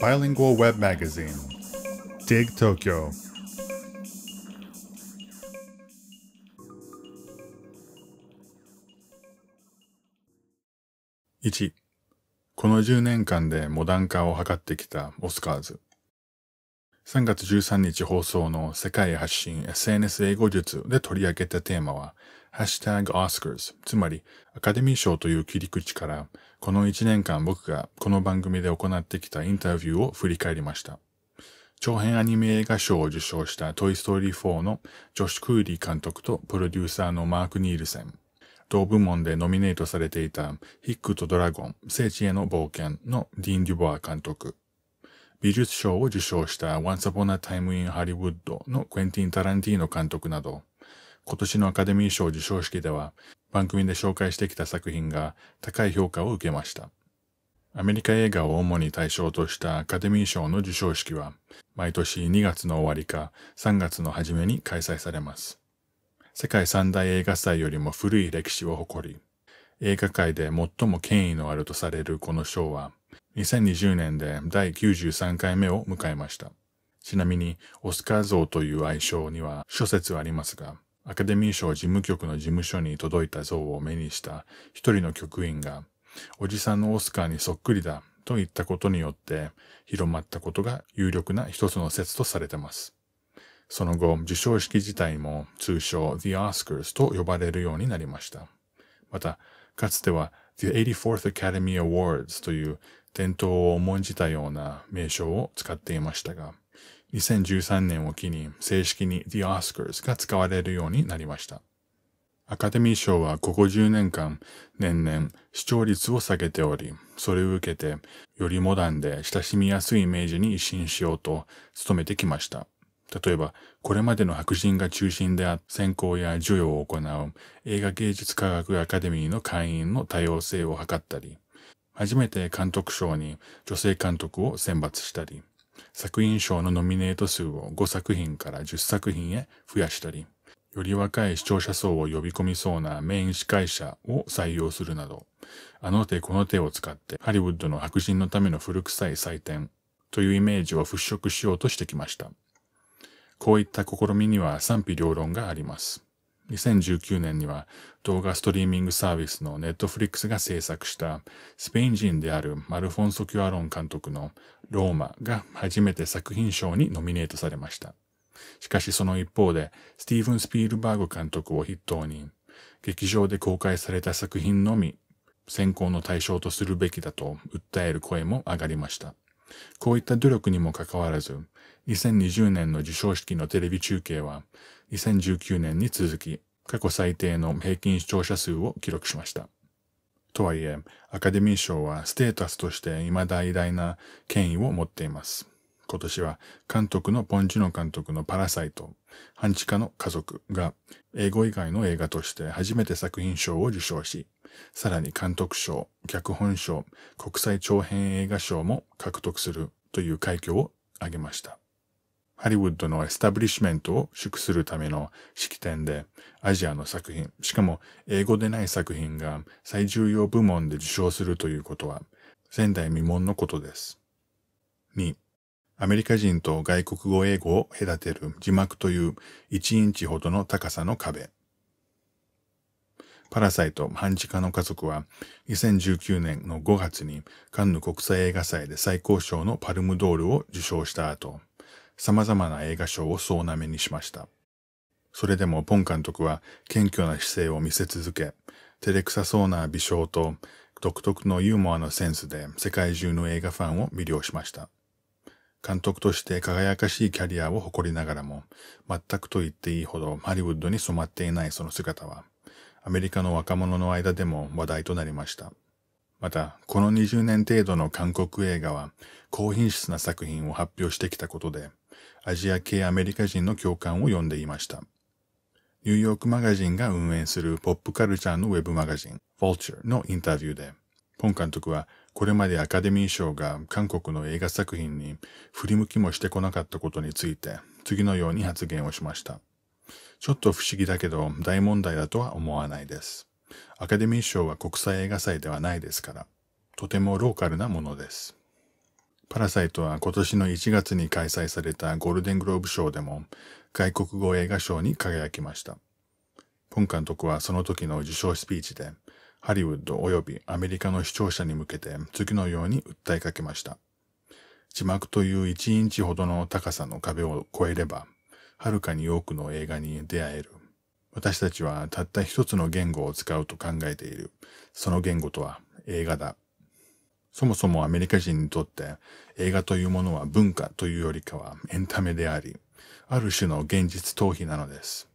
bilingual web magazine, Dig Tokyo. この10年間でモダン化を図ってきたオスカーズ。3月13日放送の世界発信 SNS 英語術で取り上げたテーマは、ハッシュタグつまりアカデミー賞という切り口からこの1年間僕がこの番組で行ってきたインタビューを振り返りました。長編アニメ映画賞を受賞したトイストーリー4のジョシュ・クーリー監督とプロデューサーのマーク・ニールセン。同部門でノミネートされていたヒックとドラゴン、聖地への冒険のディーン・デュボア監督。美術賞を受賞した Once Upon a Time in Hollywood のクエンティン・タランティーノ監督など、今年のアカデミー賞受賞式では番組で紹介してきた作品が高い評価を受けました。アメリカ映画を主に対象としたアカデミー賞の授賞式は毎年2月の終わりか3月の初めに開催されます。世界三大映画祭よりも古い歴史を誇り、映画界で最も権威のあるとされるこの賞は2020年で第93回目を迎えました。ちなみにオスカー像という愛称には諸説ありますが、アカデミー賞事務局の事務所に届いた像を目にした一人の局員が、おじさんのオスカーにそっくりだと言ったことによって広まったことが有力な一つの説とされています。その後、授賞式自体も通称 The Oscars と呼ばれるようになりました。また、かつては The 84th Academy Awards という伝統を重んじたような名称を使っていましたが、2013年を機に正式に The Oscars が使われるようになりました。アカデミー賞はここ10年間年々視聴率を下げており、それを受けてよりモダンで親しみやすいイメージに一新しようと努めてきました。例えば、これまでの白人が中心であ選考や授与を行う映画芸術科学アカデミーの会員の多様性を図ったり、初めて監督賞に女性監督を選抜したり、作品賞のノミネート数を5作品から10作品へ増やしたり、より若い視聴者層を呼び込みそうなメイン司会者を採用するなど、あの手この手を使ってハリウッドの白人のための古臭い祭典というイメージを払拭しようとしてきました。こういった試みには賛否両論があります。2019年には動画ストリーミングサービスのネットフリックスが制作したスペイン人であるアルフォンソ・キュアロン監督のローマが初めて作品賞にノミネートされました。しかしその一方でスティーブン・スピールバーグ監督を筆頭に劇場で公開された作品のみ選考の対象とするべきだと訴える声も上がりました。こういった努力にもかかわらず、2020年の授賞式のテレビ中継は、2019年に続き、過去最低の平均視聴者数を記録しました。とはいえ、アカデミー賞はステータスとして未だ偉大な権威を持っています。今年は監督のポンチノ監督のパラサイト、半地下の家族が英語以外の映画として初めて作品賞を受賞し、さらに監督賞、脚本賞、国際長編映画賞も獲得するという快挙を挙げました。ハリウッドのエスタブリッシュメントを祝するための式典で、アジアの作品、しかも英語でない作品が最重要部門で受賞するということは、前代未聞のことです。2、アメリカ人と外国語英語を隔てる字幕という1インチほどの高さの壁。パラサイト半地下の家族は2019年の5月にカンヌ国際映画祭で最高賞のパルムドールを受賞した後、様々な映画賞を総なめにしました。それでもポン監督は謙虚な姿勢を見せ続け、照れくさそうな微笑と独特のユーモアのセンスで世界中の映画ファンを魅了しました。監督として輝かしいキャリアを誇りながらも、全くと言っていいほどハリウッドに染まっていないその姿は、アメリカの若者の間でも話題となりました。また、この20年程度の韓国映画は、高品質な作品を発表してきたことで、アジア系アメリカ人の共感を呼んでいました。ニューヨークマガジンが運営するポップカルチャーのウェブマガジン、Vulture のインタビューで、ポン監督はこれまでアカデミー賞が韓国の映画作品に振り向きもしてこなかったことについて、次のように発言をしました。ちょっと不思議だけど大問題だとは思わないです。アカデミー賞は国際映画祭ではないですから、とてもローカルなものです。パラサイトは今年の1月に開催されたゴールデングローブ賞でも外国語映画賞に輝きました。ポン監督はその時の受賞スピーチで、ハリウッド及びアメリカの視聴者に向けて次のように訴えかけました。字幕という1インチほどの高さの壁を越えれば、はるかに多くの映画に出会える。私たちはたった一つの言語を使うと考えている。その言語とは映画だ。そもそもアメリカ人にとって映画というものは文化というよりかはエンタメであり、ある種の現実逃避なのです。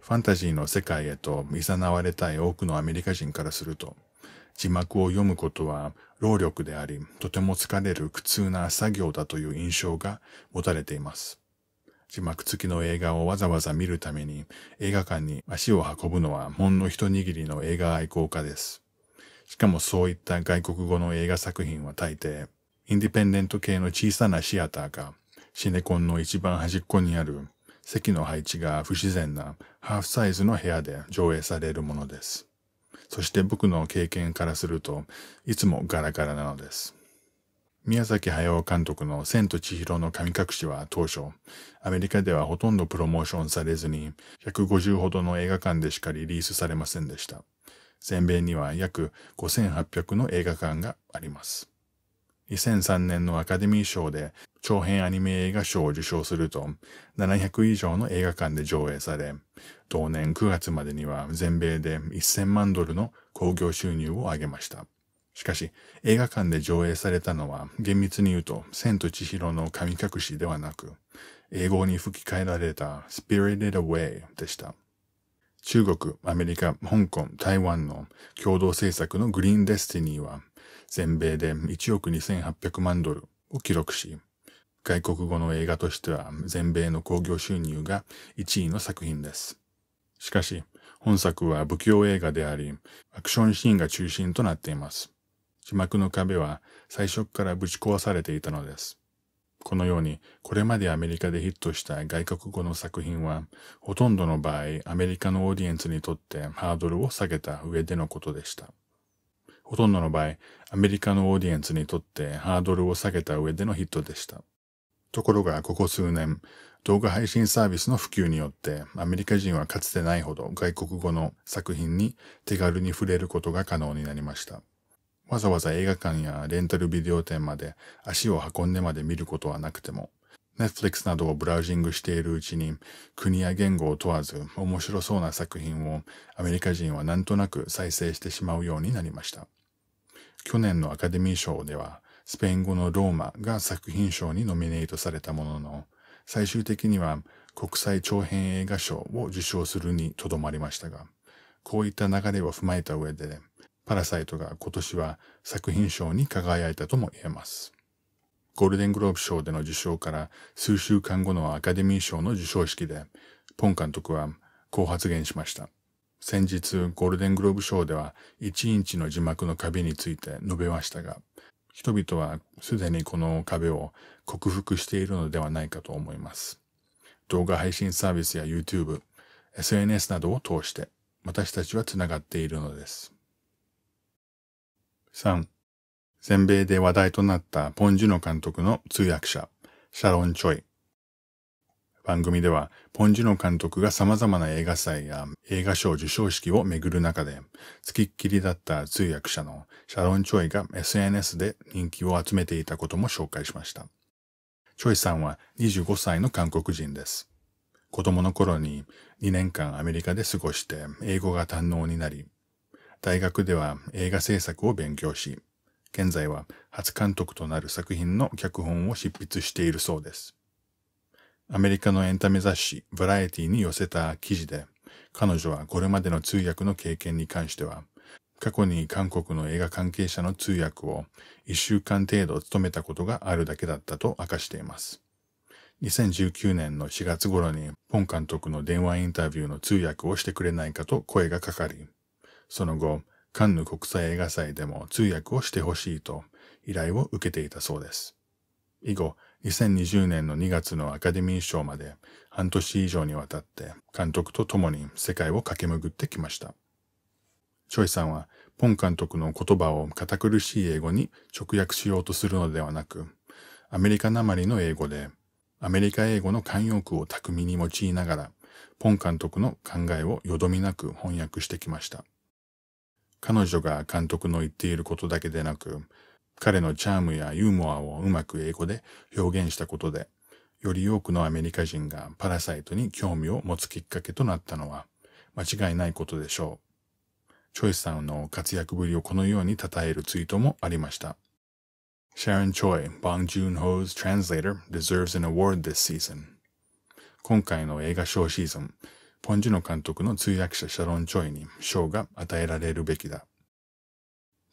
ファンタジーの世界へと誘われたい多くのアメリカ人からすると、字幕を読むことは労力であり、とても疲れる苦痛な作業だという印象が持たれています。字幕付きの映画をわざわざ見るために映画館に足を運ぶのはほんの一握りの映画愛好家です。しかもそういった外国語の映画作品は大抵、インディペンデント系の小さなシアターか、シネコンの一番端っこにある席の配置が不自然なハーフサイズの部屋で上映されるものです。そして僕の経験からするといつもガラガラなのです。宮崎駿監督の千と千尋の神隠しは当初、アメリカではほとんどプロモーションされずに150ほどの映画館でしかリリースされませんでした。全米には約5800の映画館があります。2003年のアカデミー賞で長編アニメ映画賞を受賞すると700以上の映画館で上映され、同年9月までには全米で1000万ドルの興行収入を上げました。しかし、映画館で上映されたのは厳密に言うと千と千尋の神隠しではなく、英語に吹き替えられた Spirited Away でした。中国、アメリカ、香港、台湾の共同政策のグリーンデスティニーは、全米で1億2800万ドルを記録し、外国語の映画としては全米の興行収入が1位の作品です。しかし、本作は不況映画であり、アクションシーンが中心となっています。字幕の壁は最初からぶち壊されていたのです。このように、これまでアメリカでヒットした外国語の作品は、ほとんどの場合、アメリカのオーディエンスにとってハードルを下げた上でのことでした。ほとんどの場合、アメリカのオーディエンスにとってハードルを下げた上でのヒットでした。ところが、ここ数年、動画配信サービスの普及によって、アメリカ人はかつてないほど外国語の作品に手軽に触れることが可能になりました。わざわざ映画館やレンタルビデオ店まで足を運んでまで見ることはなくても、Netflix などをブラウジングしているうちに国や言語を問わず面白そうな作品をアメリカ人はなんとなく再生してしまうようになりました。去年のアカデミー賞ではスペイン語のローマが作品賞にノミネートされたものの最終的には国際長編映画賞を受賞するにとどまりましたがこういった流れを踏まえた上で、パラサイトが今年は作品賞に輝いたとも言えます。ゴールデングローブ賞での受賞から数週間後のアカデミー賞の受賞式で、ポン監督はこう発言しました。先日、ゴールデングローブ賞では1インチの字幕の壁について述べましたが、人々はすでにこの壁を克服しているのではないかと思います。動画配信サービスや YouTube、SNS などを通して私たちは繋がっているのです。3. 全米で話題となったポン・ジュノ監督の通訳者、シャロン・チョイ。番組では、ポン・ジュノ監督が様々な映画祭や映画賞受賞式をめぐる中で、付きっきりだった通訳者のシャロン・チョイが SNS で人気を集めていたことも紹介しました。チョイさんは25歳の韓国人です。子供の頃に2年間アメリカで過ごして英語が堪能になり、大学では映画制作を勉強し、現在は初監督となる作品の脚本を執筆しているそうです。アメリカのエンタメ雑誌バラエティに寄せた記事で、彼女はこれまでの通訳の経験に関しては、過去に韓国の映画関係者の通訳を1週間程度務めたことがあるだけだったと明かしています。2019年の4月頃に、ポン監督の電話インタビューの通訳をしてくれないかと声がかかり、その後、カンヌ国際映画祭でも通訳をしてほしいと依頼を受けていたそうです。以後、2020年の2月のアカデミー賞まで半年以上にわたって監督と共に世界を駆け巡ってきました。チョイさんは、ポン監督の言葉を堅苦しい英語に直訳しようとするのではなく、アメリカなまりの英語で、アメリカ英語の慣用句を巧みに用いながら、ポン監督の考えをよどみなく翻訳してきました。彼女が監督の言っていることだけでなく、彼のチャームやユーモアをうまく英語で表現したことで、より多くのアメリカ人がパラサイトに興味を持つきっかけとなったのは間違いないことでしょう。チョイスさんの活躍ぶりをこのように称えるツイートもありました。Sharon Choi, Bong Joon-ho's translator, deserves an award this season. 今回の映画賞シーズン、ポン・ジュノ監督の通訳者シャロン・チョイに賞が与えられるべきだ。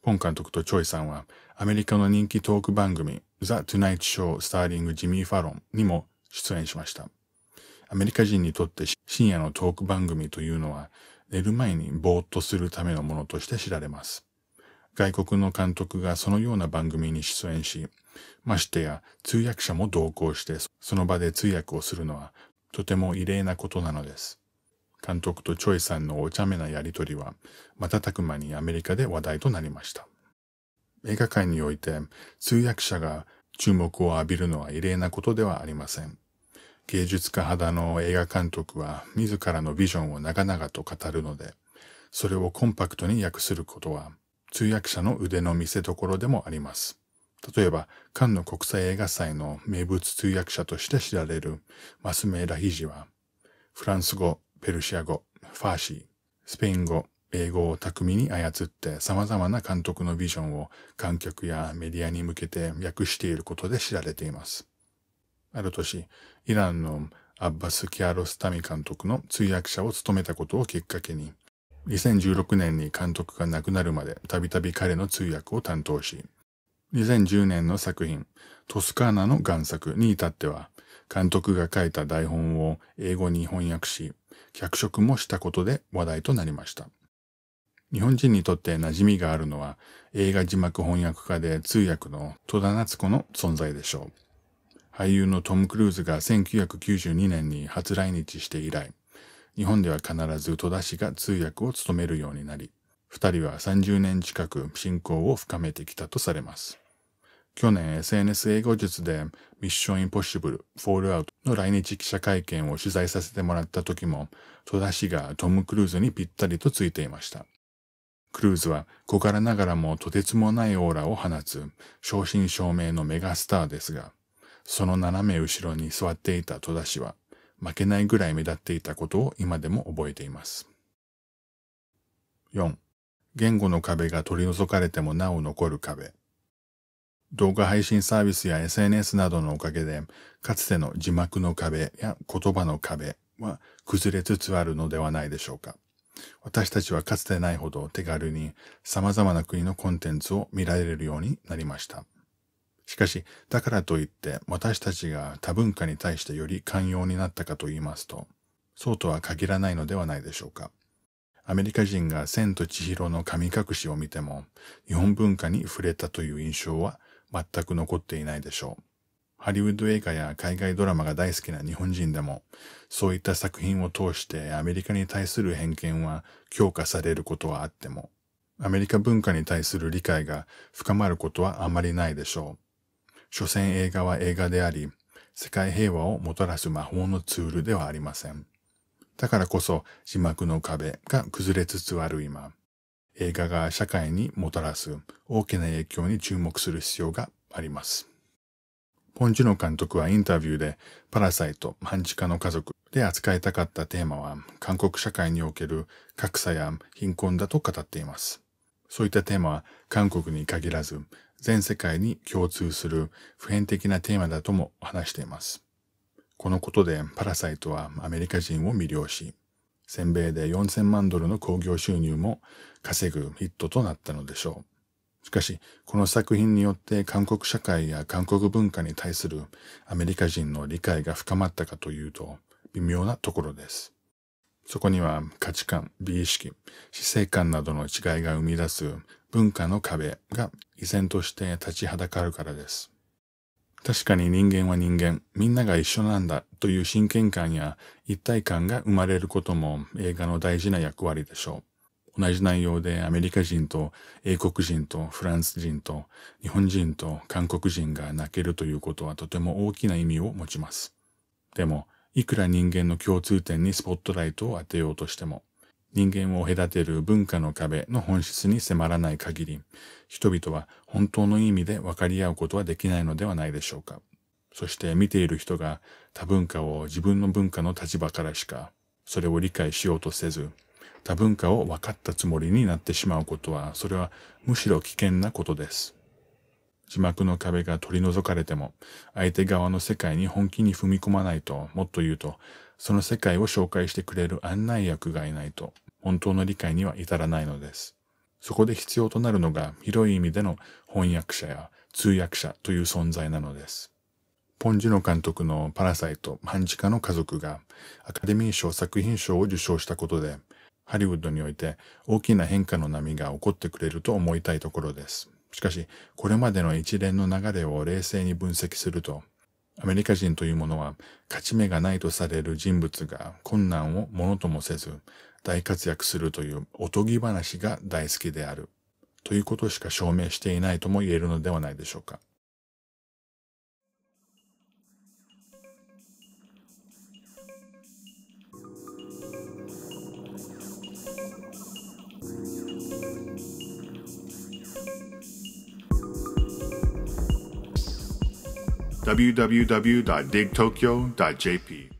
ポン監督とチョイさんは、アメリカの人気トーク番組、ザ・トゥナイト・ショー・スターリング・ジミー・ファロンにも出演しました。アメリカ人にとって深夜のトーク番組というのは、寝る前にぼーっとするためのものとして知られます。外国の監督がそのような番組に出演し、ましてや通訳者も同行してその場で通訳をするのはとても異例なことなのです。監督とチョイさんのお茶目なやりとりは、瞬く間にアメリカで話題となりました。映画界において通訳者が注目を浴びるのは異例なことではありません。芸術家肌の映画監督は自らのビジョンを長々と語るので、それをコンパクトに訳することは通訳者の腕の見せ所でもあります。例えば、カンヌ国際映画祭の名物通訳者として知られるマスメーラヒジは、フランス語、ペルシア語、ファーシー、スペイン語、英語を巧みに操って様々な監督のビジョンを観客やメディアに向けて訳していることで知られています。ある年、イランのアッバス・キアロスタミ監督の通訳者を務めたことをきっかけに、2016年に監督が亡くなるまでたびたび彼の通訳を担当し、2010年の作品、トスカーナの贋作に至っては、監督が書いた台本を英語に翻訳し、脚色もしたことで話題となりました。日本人にとって馴染みがあるのは映画字幕翻訳家で通訳の戸田夏子の存在でしょう。俳優のトム・クルーズが1992年に初来日して以来、日本では必ず戸田氏が通訳を務めるようになり、二人は30年近く親交を深めてきたとされます。去年 SNS 英語術でミッションインポッシブル、フォールアウトの来日記者会見を取材させてもらった時も、戸田氏がトム・クルーズにぴったりとついていました。クルーズは小柄ながらもとてつもないオーラを放つ、正真正銘のメガスターですが、その斜め後ろに座っていた戸田氏は、負けないぐらい目立っていたことを今でも覚えています。4. 言語の壁が取り除かれてもなお残る壁。動画配信サービスや SNS などのおかげで、かつての字幕の壁や言葉の壁は崩れつつあるのではないでしょうか。私たちはかつてないほど手軽に様々な国のコンテンツを見られるようになりました。しかし、だからといって私たちが多文化に対してより寛容になったかと言いますと、そうとは限らないのではないでしょうか。アメリカ人が千と千尋の神隠しを見ても、日本文化に触れたという印象は全く残っていないでしょう。ハリウッド映画や海外ドラマが大好きな日本人でも、そういった作品を通してアメリカに対する偏見は強化されることはあっても、アメリカ文化に対する理解が深まることはあまりないでしょう。所詮映画は映画であり、世界平和をもたらす魔法のツールではありません。だからこそ字幕の壁が崩れつつある今、映画が社会にもたらす大きな影響に注目する必要があります。ポン・ジュノ監督はインタビューで、パラサイト、半地下の家族で扱いたかったテーマは、韓国社会における格差や貧困だと語っています。そういったテーマは、韓国に限らず、全世界に共通する普遍的なテーマだとも話しています。このことでパラサイトはアメリカ人を魅了し、全米で4000万ドルの興行収入も稼ぐヒットとなったのでしょう。しかし、この作品によって韓国社会や韓国文化に対するアメリカ人の理解が深まったかというと、微妙なところです。そこには価値観、美意識、死生観などの違いが生み出す文化の壁が依然として立ちはだかるからです。確かに人間は人間、みんなが一緒なんだという親近感や一体感が生まれることも映画の大事な役割でしょう。同じ内容でアメリカ人と英国人とフランス人と日本人と韓国人が泣けるということはとても大きな意味を持ちます。でも、いくら人間の共通点にスポットライトを当てようとしても、人間を隔てる文化の壁の本質に迫らない限り、人々は本当の意味で分かり合うことはできないのではないでしょうか。そして見ている人が多文化を自分の文化の立場からしか、それを理解しようとせず、多文化を分かったつもりになってしまうことは、それはむしろ危険なことです。字幕の壁が取り除かれても、相手側の世界に本気に踏み込まないと、もっと言うと、その世界を紹介してくれる案内役がいないと、本当の理解には至らないのです。そこで必要となるのが広い意味での翻訳者や通訳者という存在なのです。ポン・ジノ監督のパラサイト半地下の家族がアカデミー賞作品賞を受賞したことで、ハリウッドにおいて大きな変化の波が起こってくれると思いたいところです。しかし、これまでの一連の流れを冷静に分析すると、アメリカ人というものは、勝ち目がないとされる人物が困難をものともせず、大活躍するというおとぎ話が大好きである。ということしか証明していないとも言えるのではないでしょうか。www.digtokyo.jp.